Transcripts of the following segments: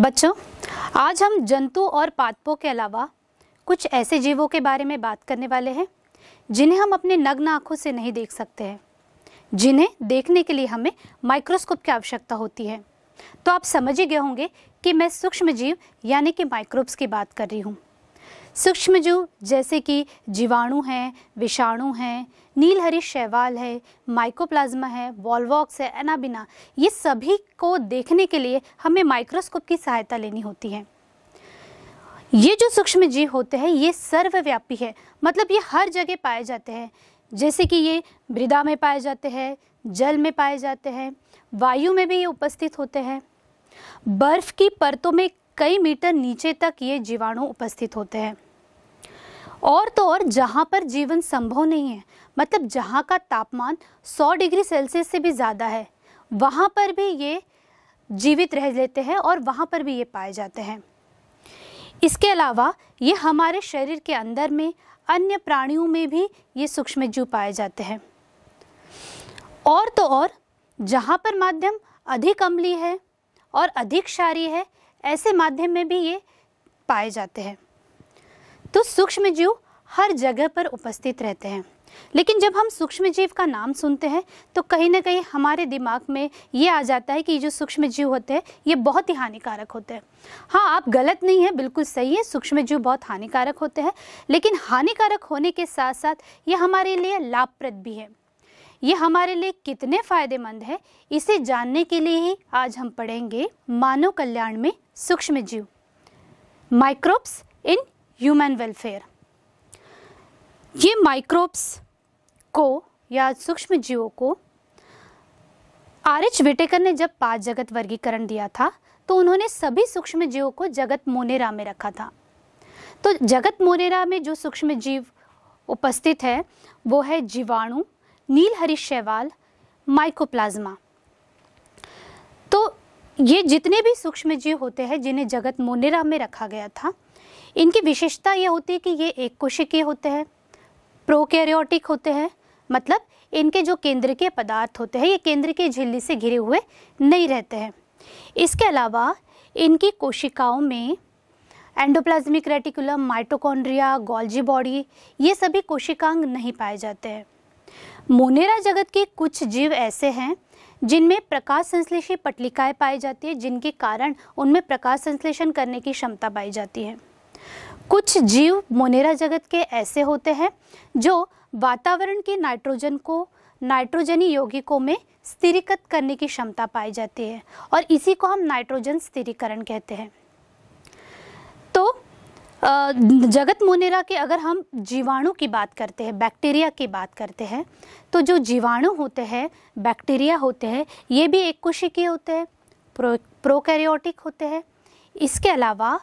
बच्चों आज हम जंतु और पादपों के अलावा कुछ ऐसे जीवों के बारे में बात करने वाले हैं जिन्हें हम अपने नग्न आँखों से नहीं देख सकते हैं जिन्हें देखने के लिए हमें माइक्रोस्कोप की आवश्यकता होती है तो आप समझ ही गए होंगे कि मैं सूक्ष्म जीव यानी कि माइक्रोब्स की बात कर रही हूँ सूक्ष्म जीव जैसे कि जीवाणु हैं विषाणु हैं नीलहरी शैवाल है माइकोप्लाज्मा है वॉलवॉक्स है एनाबिना ये सभी को देखने के लिए हमें माइक्रोस्कोप की सहायता लेनी होती है ये जो सूक्ष्म जीव होते हैं ये सर्वव्यापी है मतलब ये हर जगह पाए जाते हैं जैसे कि ये मृदा में पाए जाते हैं जल में पाए जाते हैं वायु में भी ये उपस्थित होते हैं बर्फ़ की परतों में कई मीटर नीचे तक ये जीवाणु उपस्थित होते हैं और तो और जहाँ पर जीवन संभव नहीं है मतलब जहाँ का तापमान 100 डिग्री सेल्सियस से भी ज़्यादा है वहाँ पर भी ये जीवित रह लेते हैं और वहाँ पर भी ये पाए जाते हैं इसके अलावा ये हमारे शरीर के अंदर में अन्य प्राणियों में भी ये सूक्ष्म जीव पाए जाते हैं और तो और जहाँ पर माध्यम अधिक अम्ली है और अधिक क्षारी है ऐसे माध्यम में भी ये पाए जाते हैं तो सूक्ष्म जीव हर जगह पर उपस्थित रहते हैं लेकिन जब हम सूक्ष्म जीव का नाम सुनते हैं तो कहीं ना कहीं हमारे दिमाग में ये आ जाता है कि ये जो सूक्ष्म जीव होते हैं ये बहुत ही हानिकारक होते हैं हाँ आप गलत नहीं है बिल्कुल सही है सूक्ष्म जीव बहुत हानिकारक होते हैं लेकिन हानिकारक होने के साथ साथ ये हमारे लिए लाभप्रद भी है ये हमारे लिए कितने फायदेमंद है इसे जानने के लिए ही आज हम पढ़ेंगे मानव कल्याण में सूक्ष्म जीव माइक्रोब्स इन ह्यूमन वेलफेयर ये माइक्रोब्स को या सूक्ष्म जीवों को आर एच वेटेकर ने जब पांच जगत वर्गीकरण दिया था तो उन्होंने सभी सूक्ष्म जीवों को जगत मोनेरा में रखा था तो जगत मोनेरा में जो सूक्ष्म जीव उपस्थित है वो है जीवाणु हरी शैवाल माइकोप्लाज्मा तो ये जितने भी सूक्ष्म जीव होते हैं जिन्हें जगत मोनेरा में रखा गया था इनकी विशेषता ये होती है कि ये एक कोशिकीय होते हैं प्रोकैरियोटिक होते हैं मतलब इनके जो केंद्र के पदार्थ होते हैं ये केंद्र के झिल्ली से घिरे हुए नहीं रहते हैं इसके अलावा इनकी कोशिकाओं में endoplasmic reticulum mitochondria Golgi body ये सभी कोशिकांग नहीं पाए जाते हैं मोनेरा जगत के कुछ जीव ऐसे हैं जिनमें प्रकाश संश्लेषी पटलिकाएँ पाई जाती है जिनके कारण उनमें प्रकाश संश्लेषण करने की क्षमता पाई जाती है कुछ जीव मोनेरा जगत के ऐसे होते हैं जो वातावरण के नाइट्रोजन को नाइट्रोजनी यौगिकों में स्थिरीकृत करने की क्षमता पाई जाती है और इसी को हम नाइट्रोजन स्थिरीकरण कहते हैं तो जगत मोनेरा के अगर हम जीवाणु की बात करते हैं बैक्टीरिया की बात करते हैं तो जो जीवाणु होते हैं बैक्टीरिया होते हैं ये भी एक कोशिकीय होते हैं प्रो प्रोकैरियोटिक होते हैं इसके अलावा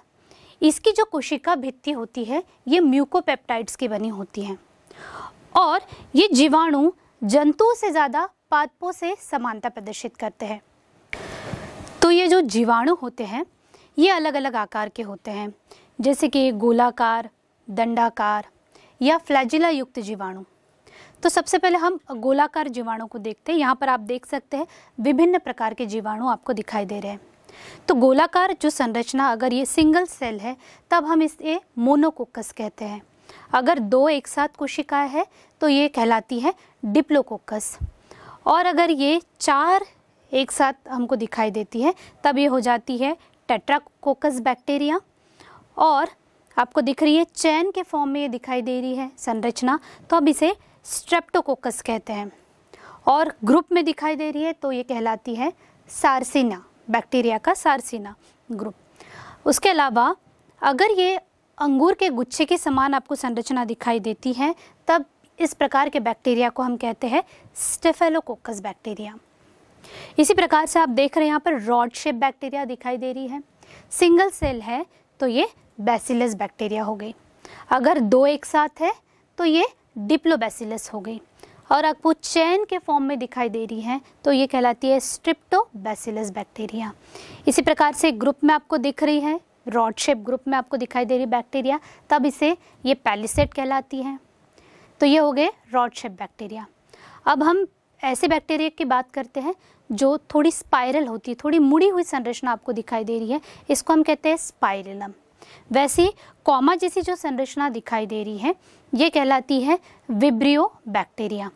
इसकी जो कोशिका भित्ति होती है ये म्यूकोपेप्टाइड्स की बनी होती है और ये जीवाणु जंतुओं से ज़्यादा पादपों से समानता प्रदर्शित करते हैं तो ये जो जीवाणु होते हैं ये अलग अलग आकार के होते हैं जैसे कि गोलाकार दंडाकार या फ्लैजिला युक्त जीवाणु तो सबसे पहले हम गोलाकार जीवाणु को देखते हैं यहाँ पर आप देख सकते हैं विभिन्न प्रकार के जीवाणु आपको दिखाई दे रहे हैं तो गोलाकार जो संरचना अगर ये सिंगल सेल है तब हम इसे मोनोकोकस कहते हैं अगर दो एक साथ कोशिकाएं है तो ये कहलाती है डिप्लोकोकस और अगर ये चार एक साथ हमको दिखाई देती है तब ये हो जाती है टेट्राकोकस बैक्टीरिया और आपको दिख रही है चैन के फॉर्म में ये दिखाई दे रही है संरचना तो अब इसे स्ट्रेप्टोकोकस कहते हैं और ग्रुप में दिखाई दे रही है तो ये कहलाती है सारसिना बैक्टीरिया का सारसीना ग्रुप उसके अलावा अगर ये अंगूर के गुच्छे के समान आपको संरचना दिखाई देती है तब इस प्रकार के बैक्टीरिया को हम कहते हैं स्टेफेलोकोकस बैक्टीरिया इसी प्रकार से आप देख रहे हैं यहाँ पर रॉड शेप बैक्टीरिया दिखाई दे रही है सिंगल सेल है तो ये बैसिलस बैक्टीरिया हो गई अगर दो एक साथ है तो ये डिप्लोबैसिलस हो गई और आपको चैन के फॉर्म में दिखाई दे रही हैं तो ये कहलाती है स्ट्रिप्टोबैसिलस बैक्टीरिया इसी प्रकार से ग्रुप में आपको दिख रही है रॉड शेप ग्रुप में आपको दिखाई दे रही बैक्टीरिया तब इसे ये पैलिसेट कहलाती है तो ये हो गए रॉड शेप बैक्टीरिया अब हम ऐसे बैक्टीरिया की बात करते हैं जो थोड़ी स्पाइरल होती है थोड़ी मुड़ी हुई संरचना आपको दिखाई दे रही है इसको हम कहते हैं स्पाइरलम वैसे कॉमा जैसी जो संरचना दिखाई दे रही है ये कहलाती है विब्रियो बैक्टीरिया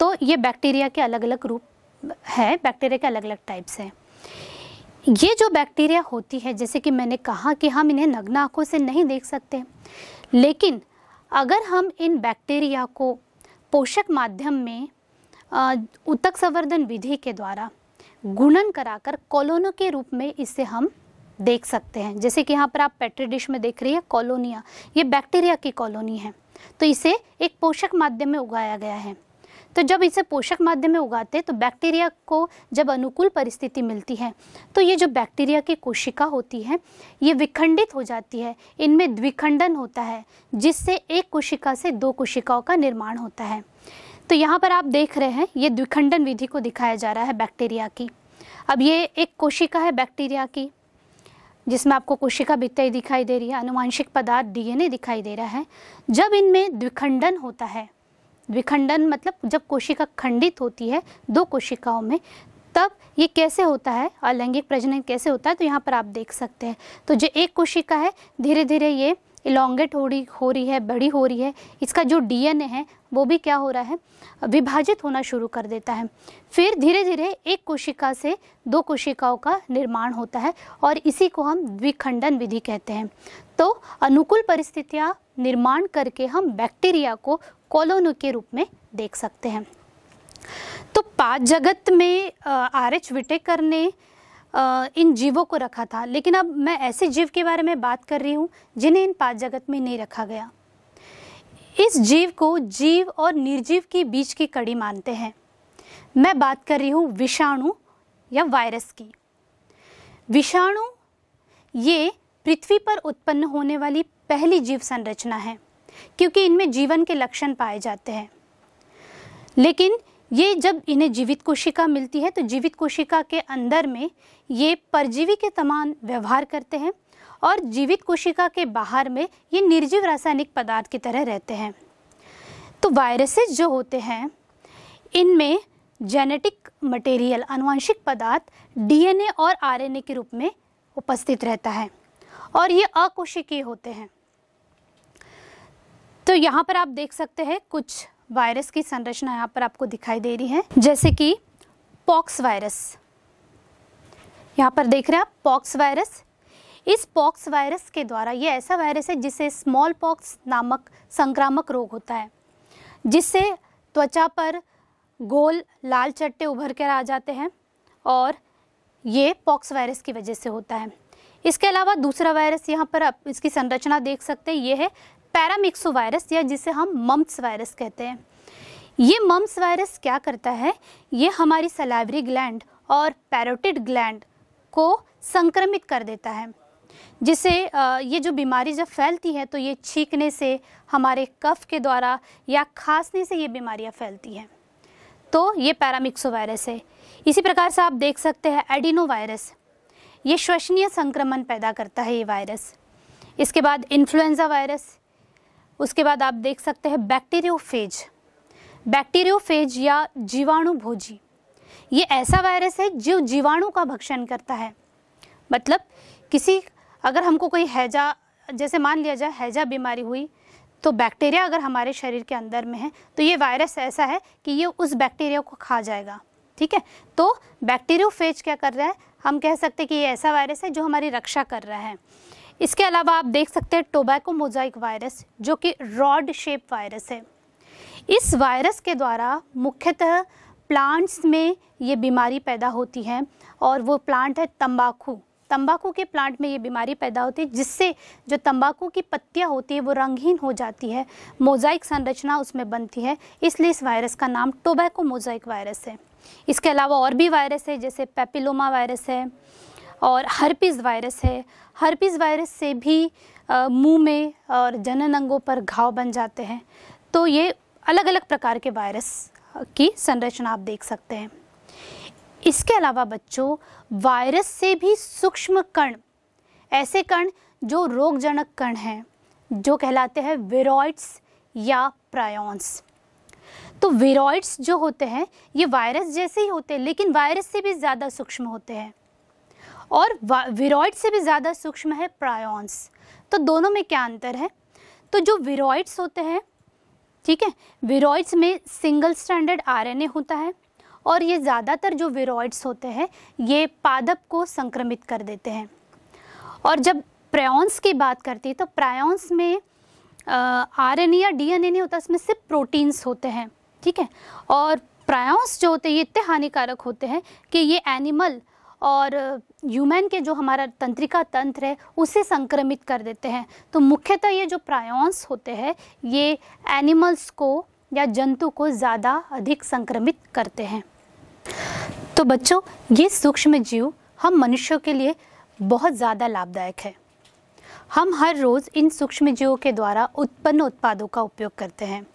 तो ये बैक्टीरिया के अलग अलग रूप है बैक्टीरिया के अलग अलग टाइप्स हैं ये जो बैक्टीरिया होती है जैसे कि मैंने कहा कि हम इन्हें नग्न आँखों से नहीं देख सकते लेकिन अगर हम इन बैक्टीरिया को पोषक माध्यम में उत्तक संवर्धन विधि के द्वारा गुणन कराकर कॉलोनों के रूप में इसे हम देख सकते हैं जैसे कि यहाँ पर आप पेट्री डिश में देख रही है कॉलोनिया ये बैक्टीरिया की कॉलोनी है तो इसे एक पोषक माध्यम में उगाया गया है तो जब इसे पोषक माध्यम में उगाते तो बैक्टीरिया को जब अनुकूल परिस्थिति मिलती है तो ये जो बैक्टीरिया की कोशिका होती है ये विखंडित हो जाती है इनमें द्विखंडन होता है जिससे एक कोशिका से दो कोशिकाओं का निर्माण होता है तो यहाँ पर आप देख रहे हैं ये द्विखंडन विधि को दिखाया जा रहा है बैक्टीरिया की अब ये एक कोशिका है बैक्टीरिया की जिसमें आपको कोशिका भित्तई दिखाई दे रही है अनुवांशिक पदार्थ डीएनए दिखाई दे रहा है जब इनमें द्विखंडन होता है द्विखंडन मतलब जब कोशिका खंडित होती है दो कोशिकाओं में तब ये कैसे होता है अलैंगिक प्रजनन कैसे होता है तो यहाँ पर आप देख सकते हैं तो जो एक कोशिका है धीरे धीरे ये इलांगेट हो रही हो रही है बड़ी हो रही है इसका जो डीएनए है वो भी क्या हो रहा है विभाजित होना शुरू कर देता है फिर धीरे धीरे एक कोशिका से दो कोशिकाओं का निर्माण होता है और इसी को हम द्विखंडन विधि कहते हैं तो अनुकूल परिस्थितियाँ निर्माण करके हम बैक्टीरिया को कॉलोन के रूप में देख सकते हैं तो पाँच जगत में आर एच विटेकर ने इन जीवों को रखा था लेकिन अब मैं ऐसे जीव के बारे में बात कर रही हूँ जिन्हें इन पांच जगत में नहीं रखा गया इस जीव को जीव और निर्जीव के बीच की कड़ी मानते हैं मैं बात कर रही हूँ विषाणु या वायरस की विषाणु ये पृथ्वी पर उत्पन्न होने वाली पहली जीव संरचना है क्योंकि इनमें जीवन के लक्षण पाए जाते हैं लेकिन ये जब इन्हें जीवित कोशिका मिलती है तो जीवित कोशिका के अंदर में ये परजीवी के समान व्यवहार करते हैं और जीवित कोशिका के बाहर में ये निर्जीव रासायनिक पदार्थ की तरह रहते हैं तो वायरसेस जो होते हैं इनमें जेनेटिक मटेरियल अनुवांशिक पदार्थ डीएनए और आरएनए के रूप में उपस्थित रहता है और ये अकोशिकीय होते हैं तो यहाँ पर आप देख सकते हैं कुछ वायरस की संरचना यहाँ पर आपको दिखाई दे रही है जैसे कि पॉक्स वायरस यहाँ पर देख रहे हैं आप पॉक्स वायरस इस पॉक्स वायरस के द्वारा ये ऐसा वायरस है जिसे स्मॉल पॉक्स नामक संक्रामक रोग होता है जिससे त्वचा पर गोल लाल चट्टे उभर कर आ जाते हैं और ये पॉक्स वायरस की वजह से होता है इसके अलावा दूसरा वायरस यहाँ पर आप इसकी संरचना देख सकते हैं ये है पैरामिक्सो वायरस या जिसे हम मम्स वायरस कहते हैं ये मम्स वायरस क्या करता है ये हमारी सलावरी ग्लैंड और पैरोटिड ग्लैंड को संक्रमित कर देता है जिसे ये जो बीमारी जब फैलती है तो ये छींकने से हमारे कफ के द्वारा या खांसने से ये बीमारियां फैलती हैं तो ये पैरामिक्सो वायरस है इसी प्रकार से आप देख सकते हैं एडिनो वायरस ये श्वसनीय संक्रमण पैदा करता है ये वायरस इसके बाद इन्फ्लुएंज़ा वायरस उसके बाद आप देख सकते हैं बैक्टीरियोफेज बैक्टीरियोफेज या जीवाणु भोजी ये ऐसा वायरस है जो जीवाणु का भक्षण करता है मतलब किसी अगर हमको कोई हैजा जैसे मान लिया जाए हैजा बीमारी हुई तो बैक्टीरिया अगर हमारे शरीर के अंदर में है तो ये वायरस ऐसा है कि ये उस बैक्टीरिया को खा जाएगा ठीक है तो बैक्टीरियोफेज क्या कर रहा है हम कह सकते हैं कि ये ऐसा वायरस है जो हमारी रक्षा कर रहा है इसके अलावा आप देख सकते हैं टोबैको मोजाइक वायरस जो कि रॉड शेप वायरस है इस वायरस के द्वारा मुख्यतः प्लांट्स में ये बीमारी पैदा होती है और वो प्लांट है तंबाकू तंबाकू के प्लांट में ये बीमारी पैदा होती है जिससे जो तंबाकू की पत्तियां होती है वो रंगहीन हो जाती है मोजाइक संरचना उसमें बनती है इसलिए इस वायरस का नाम टोबैको मोजाइक वायरस है इसके अलावा और भी वायरस है जैसे पेपिलोमा वायरस है और हर्पीज़ वायरस है हर्पीज़ वायरस से भी मुंह में और जनन अंगों पर घाव बन जाते हैं तो ये अलग अलग प्रकार के वायरस की संरचना आप देख सकते हैं इसके अलावा बच्चों वायरस से भी सूक्ष्म कण ऐसे कण जो रोगजनक कण हैं जो कहलाते हैं वेरॉइड्स या प्रायोन्स तो वेरॉइड्स जो होते हैं ये वायरस जैसे ही होते हैं लेकिन वायरस से भी ज़्यादा सूक्ष्म होते हैं और विरोइड से भी ज़्यादा सूक्ष्म है प्रायॉन्स तो दोनों में क्या अंतर है तो जो विरोइड्स होते हैं ठीक है विरोइड्स में सिंगल स्टैंडर्ड आरएनए होता है और ये ज़्यादातर जो विरोइड्स होते हैं ये पादप को संक्रमित कर देते हैं और जब प्रायॉन्स की बात करती है तो प्रायॉन्स में आर एन या डी एन ए नहीं होता इसमें सिर्फ प्रोटीन्स होते हैं ठीक है और प्रायॉन्स जो होते हैं ये इतने हानिकारक होते हैं कि ये एनिमल और ह्यूमन के जो हमारा तंत्रिका तंत्र है उसे संक्रमित कर देते हैं तो मुख्यतः ये जो प्रायॉन्स होते हैं ये एनिमल्स को या जंतु को ज़्यादा अधिक संक्रमित करते हैं तो बच्चों ये सूक्ष्म जीव हम मनुष्यों के लिए बहुत ज़्यादा लाभदायक है हम हर रोज़ इन सूक्ष्म जीवों के द्वारा उत्पन्न उत्पादों का उपयोग करते हैं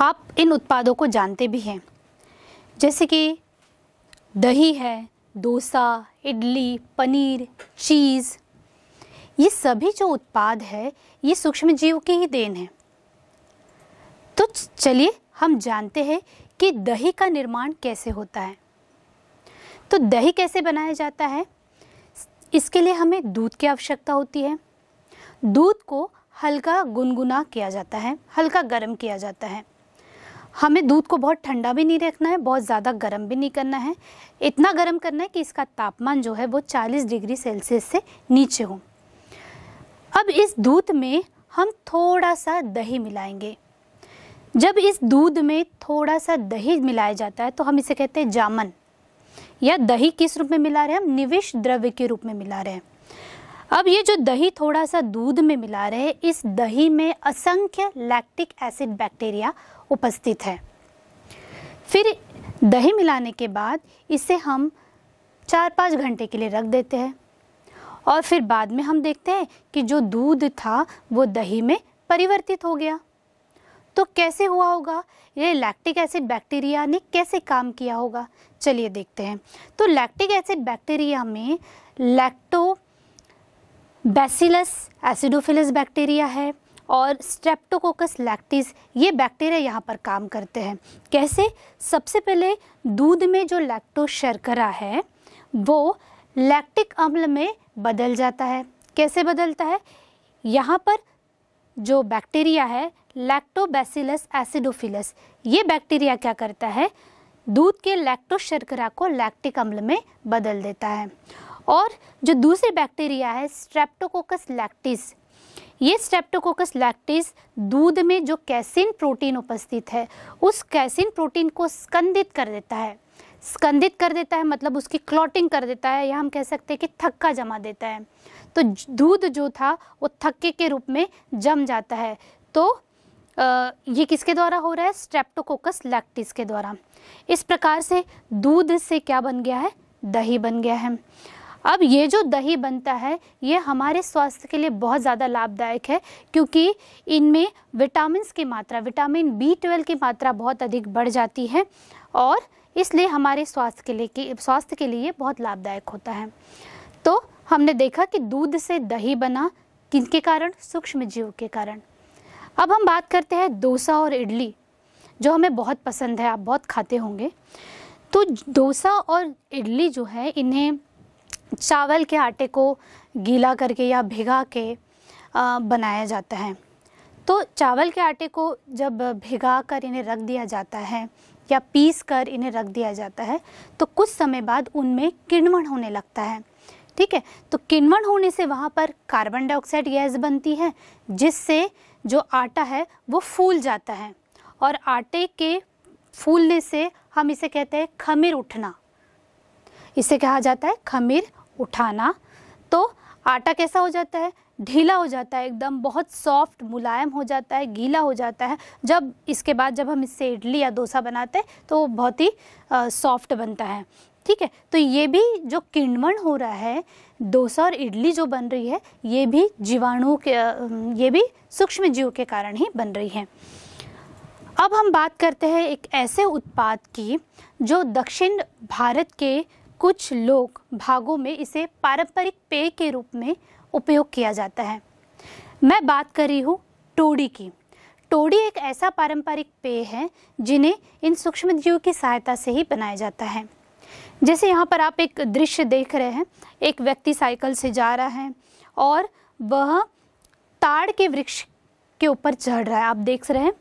आप इन उत्पादों को जानते भी हैं जैसे कि दही है डोसा इडली पनीर चीज़ ये सभी जो उत्पाद है ये सूक्ष्म जीव की ही देन है तो चलिए हम जानते हैं कि दही का निर्माण कैसे होता है तो दही कैसे बनाया जाता है इसके लिए हमें दूध की आवश्यकता होती है दूध को हल्का गुनगुना किया जाता है हल्का गर्म किया जाता है हमें दूध को बहुत ठंडा भी नहीं रखना है बहुत ज़्यादा गर्म भी नहीं करना है इतना गर्म करना है कि इसका तापमान जो है वो 40 डिग्री सेल्सियस से नीचे हो अब इस दूध में हम थोड़ा सा दही मिलाएंगे जब इस दूध में थोड़ा सा दही मिलाया जाता है तो हम इसे कहते हैं जामन या दही किस रूप में मिला रहे हैं हम निवेश द्रव्य के रूप में मिला रहे हैं अब ये जो दही थोड़ा सा दूध में मिला रहे हैं इस दही में असंख्य लैक्टिक एसिड बैक्टीरिया उपस्थित है फिर दही मिलाने के बाद इसे हम चार पाँच घंटे के लिए रख देते हैं और फिर बाद में हम देखते हैं कि जो दूध था वो दही में परिवर्तित हो गया तो कैसे हुआ होगा ये लैक्टिक एसिड बैक्टीरिया ने कैसे काम किया होगा चलिए देखते हैं तो लैक्टिक एसिड बैक्टीरिया में लैक्टो बैसिलस एसिडोफिलस बैक्टीरिया है और स्ट्रेप्टोकोकस लैक्टिस ये बैक्टीरिया यहाँ पर काम करते हैं कैसे सबसे पहले दूध में जो लैक्टो शर्करा है वो लैक्टिक अम्ल में बदल जाता है कैसे बदलता है यहाँ पर जो बैक्टीरिया है लैक्टोबैसिलस एसिडोफिलस ये बैक्टीरिया क्या करता है दूध के लैक्टो शर्करा को लैक्टिक अम्ल में बदल देता है और जो दूसरी बैक्टीरिया है स्ट्रेप्टोकोकस लैक्टिस ये स्ट्रेप्टोकोकस लैक्टिस दूध में जो कैसिन प्रोटीन उपस्थित है उस कैसिन प्रोटीन को स्कंदित कर देता है स्कंदित कर देता है मतलब उसकी क्लॉटिंग कर देता है या हम कह सकते हैं कि थक्का जमा देता है तो दूध जो था वो थक्के के रूप में जम जाता है तो आ, ये किसके द्वारा हो रहा है स्ट्रेप्टोकोकस लैक्टिस के द्वारा इस प्रकार से दूध से क्या बन गया है दही बन गया है अब ये जो दही बनता है ये हमारे स्वास्थ्य के लिए बहुत ज़्यादा लाभदायक है क्योंकि इनमें विटामिन की मात्रा विटामिन बी ट्वेल्व की मात्रा बहुत अधिक बढ़ जाती है और इसलिए हमारे स्वास्थ्य के लिए स्वास्थ्य के लिए बहुत लाभदायक होता है तो हमने देखा कि दूध से दही बना किनके कारण सूक्ष्म जीव के कारण अब हम बात करते हैं डोसा और इडली जो हमें बहुत पसंद है आप बहुत खाते होंगे तो डोसा और इडली जो है इन्हें चावल के आटे को गीला करके या भिगा के बनाया जाता है तो चावल के आटे को जब भिगा कर इन्हें रख दिया जाता है या पीस कर इन्हें रख दिया जाता है तो कुछ समय बाद उनमें किण्वन होने लगता है ठीक है तो किण्वन होने से वहाँ पर कार्बन डाइऑक्साइड गैस बनती है जिससे जो आटा है वो फूल जाता है और आटे के फूलने से हम इसे कहते हैं खमीर उठना इसे कहा जाता है खमीर उठाना तो आटा कैसा हो जाता है ढीला हो जाता है एकदम बहुत सॉफ्ट मुलायम हो जाता है गीला हो जाता है जब इसके बाद जब हम इससे इडली या डोसा बनाते हैं तो बहुत ही सॉफ्ट बनता है ठीक है तो ये भी जो किण्वन हो रहा है डोसा और इडली जो बन रही है ये भी जीवाणुओं के ये भी सूक्ष्म जीव के कारण ही बन रही है अब हम बात करते हैं एक ऐसे उत्पाद की जो दक्षिण भारत के कुछ लोग भागों में इसे पारंपरिक पेय के रूप में उपयोग किया जाता है मैं बात कर रही हूँ टोड़ी की टोड़ी एक ऐसा पारंपरिक पेय है जिन्हें इन सूक्ष्म जीव की सहायता से ही बनाया जाता है जैसे यहाँ पर आप एक दृश्य देख रहे हैं एक व्यक्ति साइकिल से जा रहा है और वह ताड़ के वृक्ष के ऊपर चढ़ रहा है आप देख रहे हैं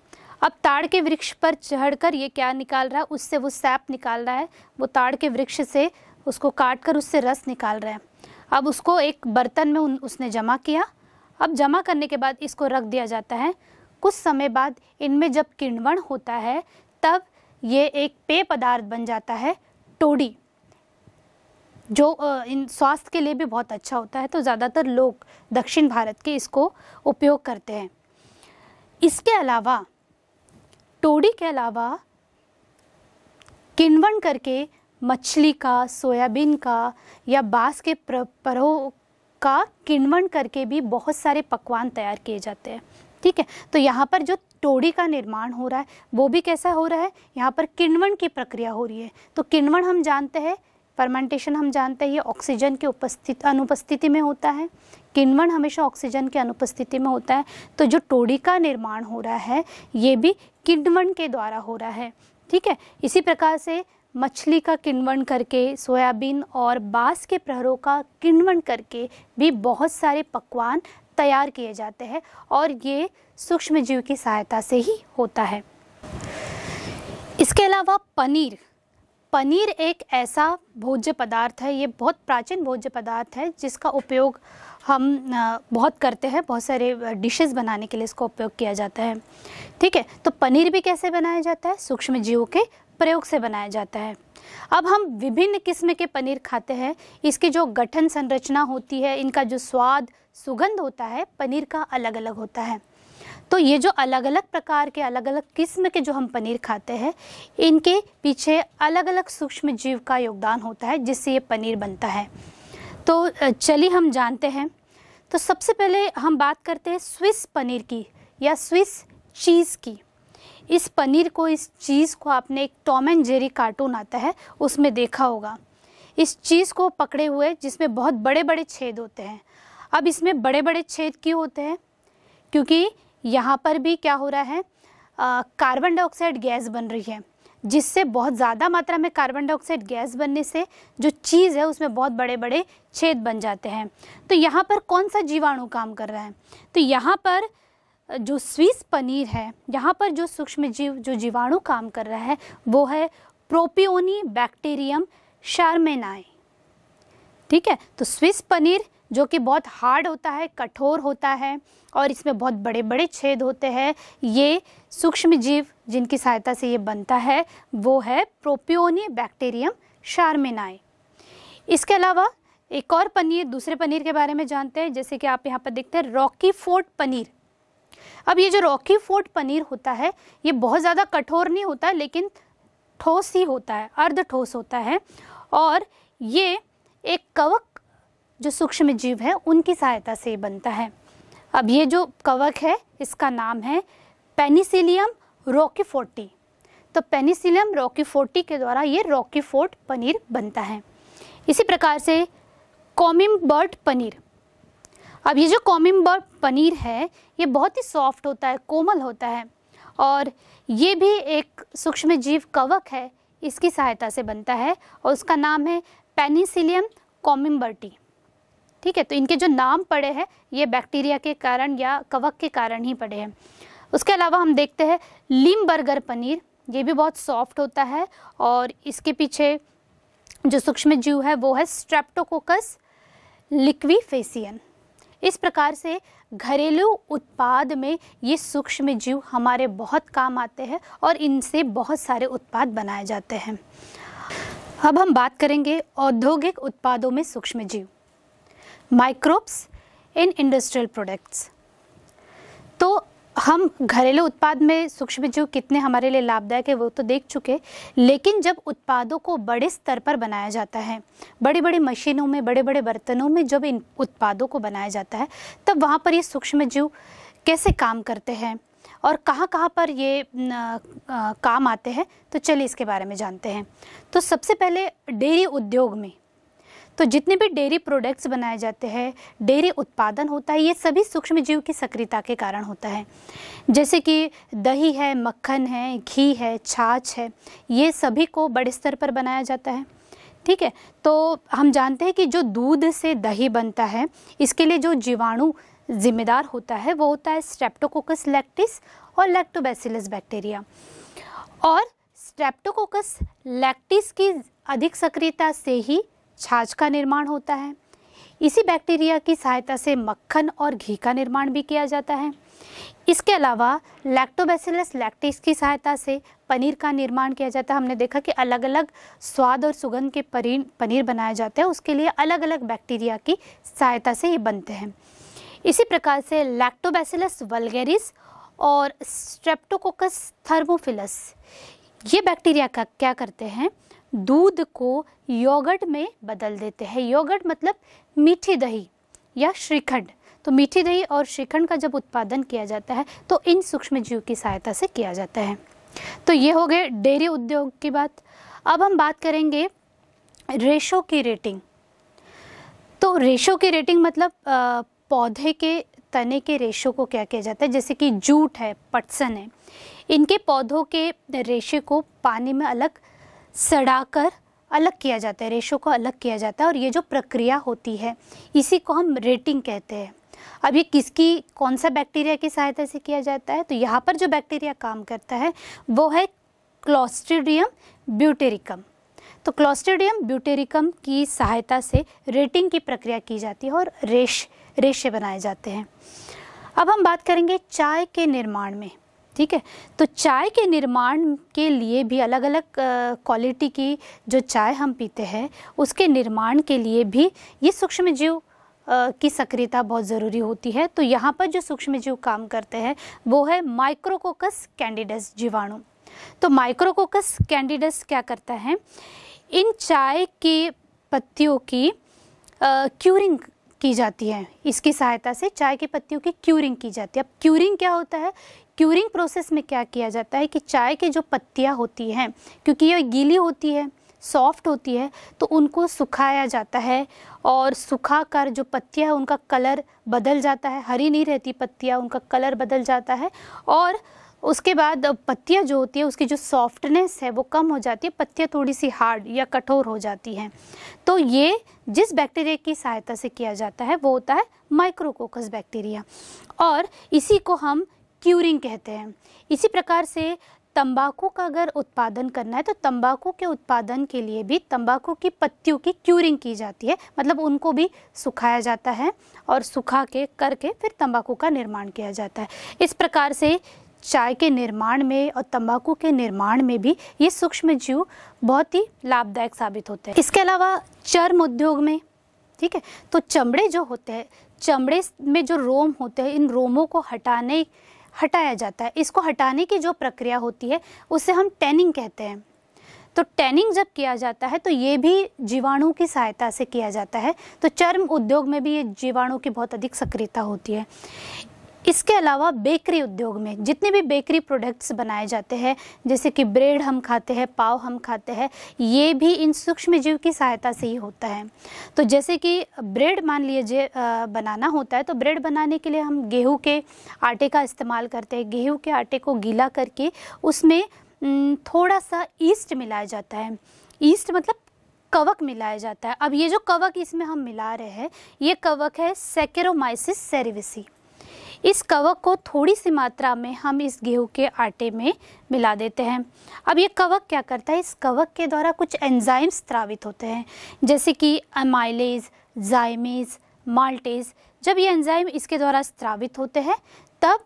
अब ताड़ के वृक्ष पर चढ़कर ये क्या निकाल रहा है उससे वो सैप निकाल रहा है वो ताड़ के वृक्ष से उसको काट कर उससे रस निकाल रहे हैं अब उसको एक बर्तन में उन, उसने जमा किया अब जमा करने के बाद इसको रख दिया जाता है कुछ समय बाद इनमें जब किण्वण होता है तब ये एक पेय पदार्थ बन जाता है टोडी जो इन स्वास्थ्य के लिए भी बहुत अच्छा होता है तो ज़्यादातर लोग दक्षिण भारत के इसको उपयोग करते हैं इसके अलावा टोडी के अलावा किण्वन करके मछली का सोयाबीन का या बाँस के परों का किण्वन करके भी बहुत सारे पकवान तैयार किए जाते हैं ठीक है तो यहाँ पर जो टोड़ी का निर्माण हो रहा है वो भी कैसा हो रहा है यहाँ पर किण्वन की प्रक्रिया हो रही है तो किण्वन हम जानते हैं फर्मेंटेशन हम जानते हैं ये ऑक्सीजन के उपस्थित अनुपस्थिति में होता है किण्वन हमेशा ऑक्सीजन की अनुपस्थिति में होता है तो जो टोड़ी का निर्माण हो रहा है ये भी किण्वन के द्वारा हो रहा है ठीक है इसी प्रकार से मछली का किण्वन करके सोयाबीन और बांस के प्रहरों का किण्वन करके भी बहुत सारे पकवान तैयार किए जाते हैं और ये सूक्ष्म जीव की सहायता से ही होता है इसके अलावा पनीर पनीर एक ऐसा भोज्य पदार्थ है ये बहुत प्राचीन भोज्य पदार्थ है जिसका उपयोग हम बहुत करते हैं बहुत सारे डिशेस बनाने के लिए इसका उपयोग किया जाता है ठीक है तो पनीर भी कैसे बनाया जाता है सूक्ष्म जीवों के प्रयोग से बनाया जाता है अब हम विभिन्न किस्म के पनीर खाते हैं इसकी जो गठन संरचना होती है इनका जो स्वाद सुगंध होता है पनीर का अलग अलग होता है तो ये जो अलग अलग प्रकार के अलग अलग किस्म के जो हम पनीर खाते हैं इनके पीछे अलग अलग सूक्ष्म जीव का योगदान होता है जिससे ये पनीर बनता है तो चलिए हम जानते हैं तो सबसे पहले हम बात करते हैं स्विस पनीर की या स्विस चीज़ की इस पनीर को इस चीज़ को आपने एक टॉम एंड जेरी कार्टून आता है उसमें देखा होगा इस चीज़ को पकड़े हुए जिसमें बहुत बड़े बड़े छेद होते हैं अब इसमें बड़े बड़े छेद क्यों होते हैं क्योंकि यहाँ पर भी क्या हो रहा है कार्बन डाइऑक्साइड गैस बन रही है जिससे बहुत ज़्यादा मात्रा में कार्बन डाइऑक्साइड गैस बनने से जो चीज़ है उसमें बहुत बड़े बड़े छेद बन जाते हैं तो यहाँ पर कौन सा जीवाणु काम कर रहा है तो यहाँ पर जो स्विस पनीर है यहाँ पर जो सूक्ष्म जीव जो जीवाणु काम कर रहा है वो है प्रोपियोनी बैक्टीरियम शार्मेनाए ठीक है तो स्विस पनीर जो कि बहुत हार्ड होता है कठोर होता है और इसमें बहुत बड़े बड़े छेद होते हैं ये सूक्ष्म जीव जिनकी सहायता से ये बनता है वो है प्रोपियोनी बैक्टीरियम शार्मेनाए इसके अलावा एक और पनीर दूसरे पनीर के बारे में जानते हैं जैसे कि आप यहाँ पर देखते हैं रॉकी फोर्ट पनीर अब ये जो रॉकी फोर्ट पनीर होता है ये बहुत ज़्यादा कठोर नहीं होता लेकिन ठोस ही होता है अर्ध ठोस होता है और ये एक कवक जो सूक्ष्म जीव है उनकी सहायता से बनता है अब ये जो कवक है इसका नाम है पेनिसिलियम रॉकी फोर्टी तो पेनिसिलियम रॉकी फोर्टी के द्वारा ये रॉकी फोर्ट पनीर बनता है इसी प्रकार से कॉमिम बर्ट पनीर अब ये जो कॉमिम्बर पनीर है ये बहुत ही सॉफ्ट होता है कोमल होता है और ये भी एक सूक्ष्म जीव कवक है इसकी सहायता से बनता है और उसका नाम है पेनिसिलियम कॉमिम्बर्टी ठीक है तो इनके जो नाम पड़े हैं ये बैक्टीरिया के कारण या कवक के कारण ही पड़े हैं उसके अलावा हम देखते हैं लिम बर्गर पनीर ये भी बहुत सॉफ्ट होता है और इसके पीछे जो सूक्ष्म जीव है वो है स्ट्रेप्टोकोकस लिक्विफेसियन इस प्रकार से घरेलू उत्पाद में ये सूक्ष्म जीव हमारे बहुत काम आते हैं और इनसे बहुत सारे उत्पाद बनाए जाते हैं अब हम बात करेंगे औद्योगिक उत्पादों में सूक्ष्म जीव माइक्रोब्स इन इंडस्ट्रियल प्रोडक्ट्स तो हम घरेलू उत्पाद में सूक्ष्म जीव कितने हमारे लिए लाभदायक है वो तो देख चुके लेकिन जब उत्पादों को बड़े स्तर पर बनाया जाता है बड़ी बड़ी मशीनों में बड़े बड़े बर्तनों में जब इन उत्पादों को बनाया जाता है तब वहाँ पर ये सूक्ष्म जीव कैसे काम करते हैं और कहाँ कहाँ पर ये न, आ, काम आते हैं तो चलिए इसके बारे में जानते हैं तो सबसे पहले डेयरी उद्योग में तो जितने भी डेयरी प्रोडक्ट्स बनाए जाते हैं डेयरी उत्पादन होता है ये सभी सूक्ष्म जीव की सक्रियता के कारण होता है जैसे कि दही है मक्खन है घी है छाछ है ये सभी को बड़े स्तर पर बनाया जाता है ठीक है तो हम जानते हैं कि जो दूध से दही बनता है इसके लिए जो जीवाणु जिम्मेदार होता है वो होता है स्ट्रेप्टोकोकस लैक्टिस और लैक्टोबैसिलस बैक्टीरिया और स्ट्रेप्टोकोकस लैक्टिस की अधिक सक्रियता से ही छाछ का निर्माण होता है इसी बैक्टीरिया की सहायता से मक्खन और घी का निर्माण भी किया जाता है इसके अलावा लैक्टोबैसिलस लैक्टिस की सहायता से पनीर का निर्माण किया जाता है हमने देखा कि अलग अलग स्वाद और सुगंध के पनीर पनीर बनाए जाते हैं उसके लिए अलग अलग बैक्टीरिया की सहायता से ये बनते हैं इसी प्रकार से लैक्टोबैसिलस वलगेरिस और स्ट्रेप्टोकोकस थर्मोफिलस ये बैक्टीरिया का क्या करते हैं दूध को योगर्ट में बदल देते हैं योगर्ट मतलब मीठी दही या श्रीखंड तो मीठी दही और श्रीखंड का जब उत्पादन किया जाता है तो इन सूक्ष्म जीव की सहायता से किया जाता है तो ये हो गए डेयरी उद्योग की बात अब हम बात करेंगे रेशो की रेटिंग तो रेशो की रेटिंग मतलब पौधे के तने के रेशो को क्या किया जाता है जैसे कि जूट है पटसन है इनके पौधों के रेशे को पानी में अलग सड़ाकर अलग किया जाता है रेशों को अलग किया जाता है और ये जो प्रक्रिया होती है इसी को हम रेटिंग कहते हैं अब ये किसकी कौन सा बैक्टीरिया की सहायता से किया जाता है तो यहाँ पर जो बैक्टीरिया काम करता है वो है क्लॉस्ट्रीडियम ब्यूटेरिकम तो क्लॉस्ट्रीडियम ब्यूटेरिकम की सहायता से रेटिंग की प्रक्रिया की जाती है और रेश रेशे बनाए जाते हैं अब हम बात करेंगे चाय के निर्माण में ठीक है तो चाय के निर्माण के लिए भी अलग अलग क्वालिटी की जो चाय हम पीते हैं उसके निर्माण के लिए भी ये सूक्ष्म जीव की सक्रियता बहुत ज़रूरी होती है तो यहाँ पर जो सूक्ष्म जीव काम करते हैं वो है माइक्रोकोकस कैंडिडस जीवाणु तो माइक्रोकोकस कैंडिडस क्या करता है इन चाय की पत्तियों की आ, क्यूरिंग की जाती है इसकी सहायता से चाय की पत्तियों की क्यूरिंग की जाती है अब क्यूरिंग क्या होता है क्यूरिंग प्रोसेस में क्या किया जाता है कि चाय की जो पत्तियाँ होती हैं क्योंकि ये गीली होती है सॉफ्ट होती है तो उनको सुखाया जाता है और सुखा कर जो पत्तियाँ हैं उनका कलर बदल जाता है हरी नहीं रहती पत्तियाँ उनका कलर बदल जाता है और उसके बाद पत्तियाँ जो होती है उसकी जो सॉफ्टनेस है वो कम हो जाती है पत्तियाँ थोड़ी सी हार्ड या कठोर हो जाती हैं तो ये जिस बैक्टीरिया की सहायता से किया जाता है वो होता है माइक्रोकोकस बैक्टीरिया और इसी को हम क्यूरिंग कहते हैं इसी प्रकार से तंबाकू का अगर उत्पादन करना है तो तंबाकू के उत्पादन के लिए भी तंबाकू की पत्तियों की क्यूरिंग की जाती है मतलब उनको भी सुखाया जाता है और सुखा के करके फिर तंबाकू का निर्माण किया जाता है इस प्रकार से चाय के निर्माण में और तंबाकू के निर्माण में भी ये सूक्ष्म जीव बहुत ही लाभदायक साबित होते हैं इसके अलावा चर्म उद्योग में ठीक है तो चमड़े जो होते हैं चमड़े में जो रोम होते हैं इन रोमों को हटाने हटाया जाता है इसको हटाने की जो प्रक्रिया होती है उसे हम टैनिंग कहते हैं तो टैनिंग जब किया जाता है तो ये भी जीवाणु की सहायता से किया जाता है तो चर्म उद्योग में भी ये जीवाणु की बहुत अधिक सक्रियता होती है इसके अलावा बेकरी उद्योग में जितने भी बेकरी प्रोडक्ट्स बनाए जाते हैं जैसे कि ब्रेड हम खाते हैं पाव हम खाते हैं ये भी इन सूक्ष्म जीव की सहायता से ही होता है तो जैसे कि ब्रेड मान लीजिए बनाना होता है तो ब्रेड बनाने के लिए हम गेहूँ के आटे का इस्तेमाल करते हैं गेहूँ के आटे को गीला करके उसमें थोड़ा सा ईस्ट मिलाया जाता है ईस्ट मतलब कवक मिलाया जाता है अब ये जो कवक इसमें हम मिला रहे हैं ये कवक है सेकेरोमाइसिस सेरिविसी इस कवक को थोड़ी सी मात्रा में हम इस गेहूं के आटे में मिला देते हैं अब ये कवक क्या करता है इस कवक के द्वारा कुछ एंजाइम्स स्त्रावित होते हैं जैसे कि अमाइलेज जाइमेज माल्टेज जब ये एंजाइम इसके द्वारा स्त्रावित होते हैं तब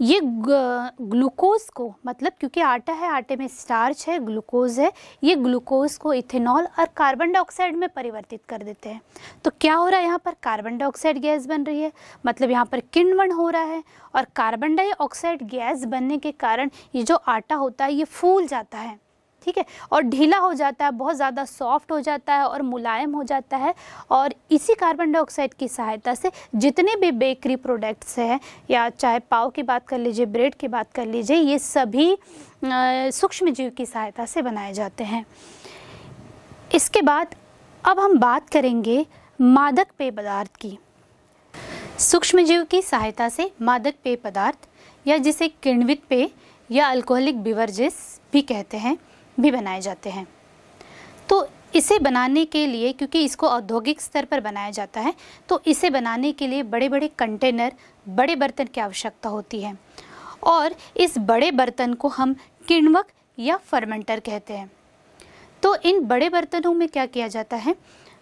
ये ग्लूकोज को मतलब क्योंकि आटा है आटे में स्टार्च है ग्लूकोज है ये ग्लूकोज को इथेनॉल और कार्बन डाइऑक्साइड में परिवर्तित कर देते हैं तो क्या हो रहा है यहाँ पर कार्बन डाइऑक्साइड गैस बन रही है मतलब यहाँ पर किण्वन हो रहा है और कार्बन डाइऑक्साइड गैस बनने के कारण ये जो आटा होता है ये फूल जाता है ठीक है और ढीला हो जाता है बहुत ज़्यादा सॉफ्ट हो जाता है और मुलायम हो जाता है और इसी कार्बन डाइऑक्साइड की सहायता से जितने भी बेकरी प्रोडक्ट्स हैं या चाहे पाव की बात कर लीजिए ब्रेड की बात कर लीजिए ये सभी सूक्ष्म जीव की सहायता से बनाए जाते हैं इसके बाद अब हम बात करेंगे मादक पेय पदार्थ की सूक्ष्म जीव की सहायता से मादक पेय पदार्थ या जिसे किण्वित पेय या अल्कोहलिक बिवर्जिस भी कहते हैं भी बनाए जाते हैं तो इसे बनाने के लिए क्योंकि इसको औद्योगिक स्तर पर बनाया जाता है तो इसे बनाने के लिए बड़े बड़े कंटेनर बड़े बर्तन की आवश्यकता होती है और इस बड़े बर्तन को हम किण्वक या फर्मेंटर कहते हैं तो इन बड़े बर्तनों में क्या किया जाता है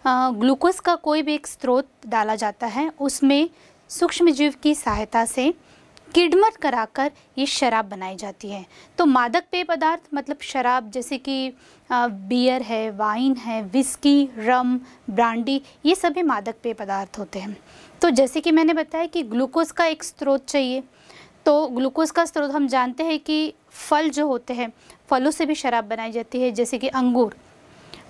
ग्लूकोज का कोई भी एक स्रोत डाला जाता है उसमें सूक्ष्म जीव की सहायता से किडमर कराकर ये शराब बनाई जाती है तो मादक पेय पदार्थ मतलब शराब जैसे कि बियर है वाइन है विस्की रम ब्रांडी ये सभी मादक पेय पदार्थ होते हैं तो जैसे कि मैंने बताया कि ग्लूकोज का एक स्रोत चाहिए तो ग्लूकोज का स्रोत हम जानते हैं कि फल जो होते हैं फलों से भी शराब बनाई जाती है जैसे कि अंगूर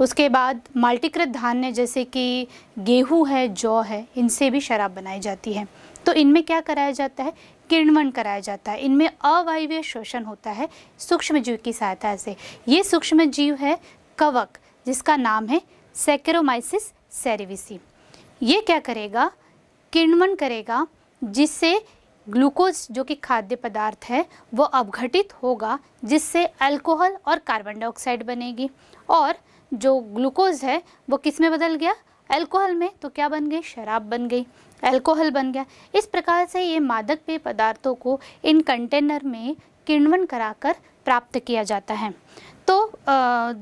उसके बाद माल्टीकृत धान्य जैसे कि गेहूँ है जौ है इनसे भी शराब बनाई जाती है तो इनमें क्या कराया जाता है किण्वन कराया जाता है इनमें अवायवीय शोषण होता है सूक्ष्म जीव की सहायता से ये सूक्ष्म जीव है कवक जिसका नाम है सेकेरोमाइसिस सेरिविसी ये क्या करेगा किण्वन करेगा जिससे ग्लूकोज जो कि खाद्य पदार्थ है वो अपघटित होगा जिससे अल्कोहल और कार्बन डाइऑक्साइड बनेगी और जो ग्लूकोज है वो किस में बदल गया अल्कोहल में तो क्या बन गई शराब बन गई अल्कोहल बन गया इस प्रकार से ये मादक पेय पदार्थों को इन कंटेनर में किण्वन कराकर प्राप्त किया जाता है तो आ,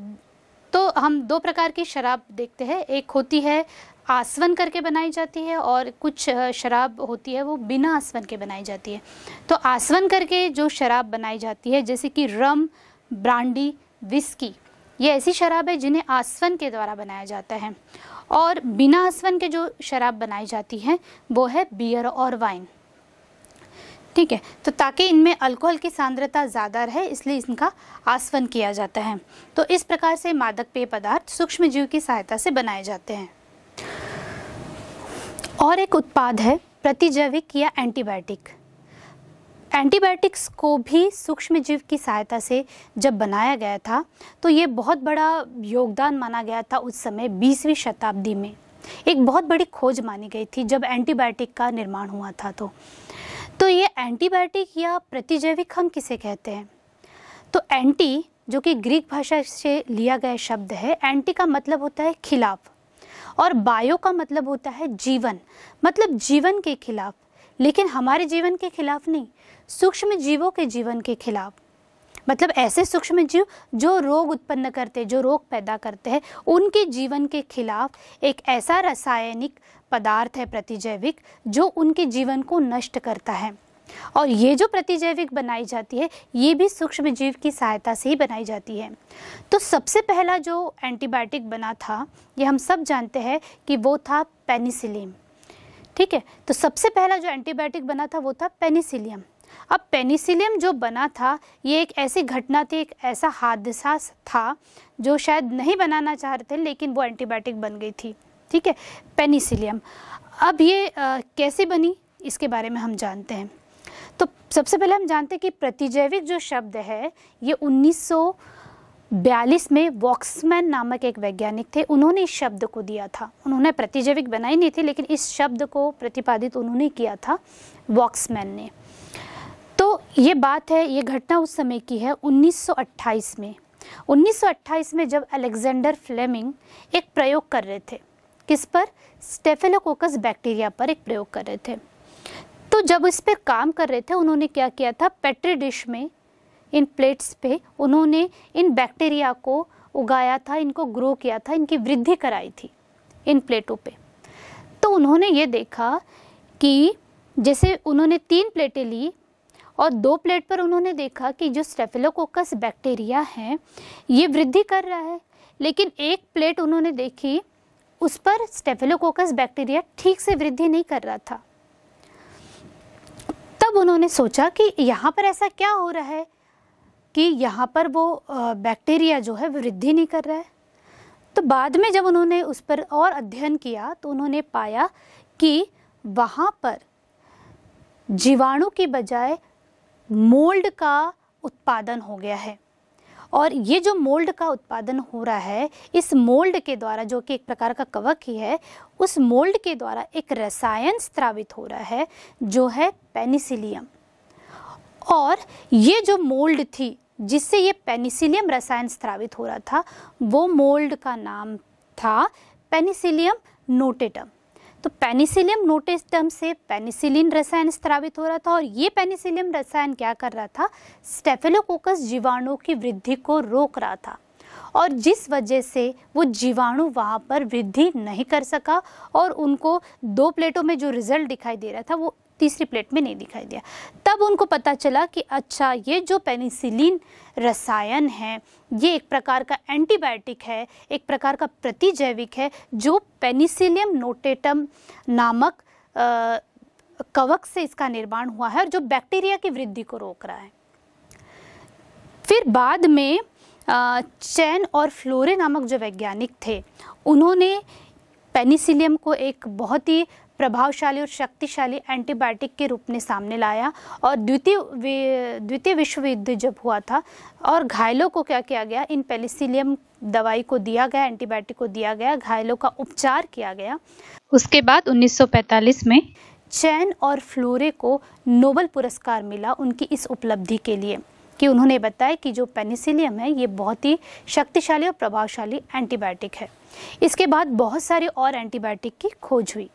तो हम दो प्रकार की शराब देखते हैं एक होती है आसवन करके बनाई जाती है और कुछ शराब होती है वो बिना आसवन के बनाई जाती है तो आसवन करके जो शराब बनाई जाती है जैसे कि रम ब्रांडी विस्की ये ऐसी शराब है जिन्हें आसवन के द्वारा बनाया जाता है और बिना असवन के जो शराब बनाई जाती है वो है बियर और वाइन ठीक है तो ताकि इनमें अल्कोहल की सांद्रता ज़्यादा रहे इसलिए इनका आसवन किया जाता है तो इस प्रकार से मादक पेय पदार्थ सूक्ष्म जीव की सहायता से बनाए जाते हैं और एक उत्पाद है प्रतिजैविक या एंटीबायोटिक एंटीबायोटिक्स को भी सूक्ष्म जीव की सहायता से जब बनाया गया था तो ये बहुत बड़ा योगदान माना गया था उस समय बीसवीं शताब्दी में एक बहुत बड़ी खोज मानी गई थी जब एंटीबायोटिक का निर्माण हुआ था तो तो ये एंटीबायोटिक या प्रतिजैविक हम किसे कहते हैं तो एंटी जो कि ग्रीक भाषा से लिया गया शब्द है एंटी का मतलब होता है खिलाफ और बायो का मतलब होता है जीवन मतलब जीवन के खिलाफ लेकिन हमारे जीवन के खिलाफ नहीं सूक्ष्म जीवों के जीवन के खिलाफ मतलब ऐसे सूक्ष्म जीव जो रोग उत्पन्न करते जो रोग पैदा करते हैं उनके जीवन के खिलाफ एक ऐसा रासायनिक पदार्थ है प्रतिजैविक जो उनके जीवन को नष्ट करता है और ये जो प्रतिजैविक बनाई जाती है ये भी सूक्ष्म जीव की सहायता से ही बनाई जाती है तो सबसे पहला जो एंटीबायोटिक बना था ये हम सब जानते हैं कि वो था पेनिसिलिन ठीक है तो सबसे पहला जो एंटीबायोटिक बना था वो था पेनिसिलियम अब पेनिसिलियम जो बना था ये एक ऐसी घटना थी एक ऐसा हादसा था जो शायद नहीं बनाना चाह रहे थे लेकिन वो एंटीबायोटिक बन गई थी ठीक है पेनिसिलियम अब ये आ, कैसे बनी इसके बारे में हम जानते हैं तो सबसे पहले हम जानते हैं कि प्रतिजैविक जो शब्द है ये उन्नीस 1942 में वॉक्समैन नामक एक वैज्ञानिक थे उन्होंने इस शब्द को दिया था उन्होंने प्रतिजैविक बनाई नहीं थी लेकिन इस शब्द को प्रतिपादित उन्होंने किया था वॉक्समैन ने तो ये बात है ये घटना उस समय की है 1928 में 1928 में जब अलेक्जेंडर फ्लेमिंग एक प्रयोग कर रहे थे किस पर स्टेफेलोकोकस बैक्टीरिया पर एक प्रयोग कर रहे थे तो जब इस पर काम कर रहे थे उन्होंने क्या किया था पेट्री डिश में इन प्लेट्स पे उन्होंने इन बैक्टीरिया को उगाया था इनको ग्रो किया था इनकी वृद्धि कराई थी इन प्लेटों पे तो उन्होंने ये देखा कि जैसे उन्होंने तीन प्लेटें ली और दो प्लेट पर उन्होंने देखा कि जो स्टेफिलोकोकस बैक्टीरिया है ये वृद्धि कर रहा है लेकिन एक प्लेट उन्होंने देखी उस पर स्टेफिलोकोकस बैक्टीरिया ठीक से वृद्धि नहीं कर रहा था तब उन्होंने सोचा कि यहाँ पर ऐसा क्या हो रहा है कि यहाँ पर वो बैक्टीरिया जो है वृद्धि नहीं कर रहा है तो बाद में जब उन्होंने उस पर और अध्ययन किया तो उन्होंने पाया कि वहाँ पर जीवाणु की बजाय मोल्ड का उत्पादन हो गया है और ये जो मोल्ड का उत्पादन हो रहा है इस मोल्ड के द्वारा जो कि एक प्रकार का कवक ही है उस मोल्ड के द्वारा एक रसायन स्त्रावित हो रहा है जो है पेनिसिलियम और ये जो मोल्ड थी जिससे ये पेनिसिलियम रसायन स्त्रावित हो रहा था वो मोल्ड का नाम था पेनिसिलियम नोटेटम तो पेनिसिलियम नोटेटम से पेनिसिलिन रसायन स्त्रावित हो रहा था और ये पेनिसिलियम रसायन क्या कर रहा था स्टेफेलोकोकस जीवाणु की वृद्धि को रोक रहा था और जिस वजह से वो जीवाणु वहाँ पर वृद्धि नहीं कर सका और उनको दो प्लेटों में जो रिज़ल्ट दिखाई दे रहा था वो तीसरी प्लेट में नहीं दिखाई दिया तब उनको पता चला कि अच्छा ये जो पेनिसिलिन रसायन है ये एक प्रकार का एंटीबायोटिक है एक प्रकार का प्रतिजैविक है जो पेनिसिलियम नोटेटम नामक आ, कवक से इसका निर्माण हुआ है और जो बैक्टीरिया की वृद्धि को रोक रहा है फिर बाद में चैन और फ्लोरे नामक जो वैज्ञानिक थे उन्होंने पेनिसिलियम को एक बहुत ही प्रभावशाली और शक्तिशाली एंटीबायोटिक के रूप में सामने लाया और द्वितीय द्वितीय विश्व युद्ध जब हुआ था और घायलों को क्या किया गया इन पेलिसिलियम दवाई को दिया गया एंटीबायोटिक को दिया गया घायलों का उपचार किया गया उसके बाद 1945 में चैन और फ्लोरे को नोबल पुरस्कार मिला उनकी इस उपलब्धि के लिए कि उन्होंने बताया कि जो पेनिसिलियम है ये बहुत ही शक्तिशाली और प्रभावशाली एंटीबायोटिक है इसके बाद बहुत सारे और एंटीबायोटिक की खोज हुई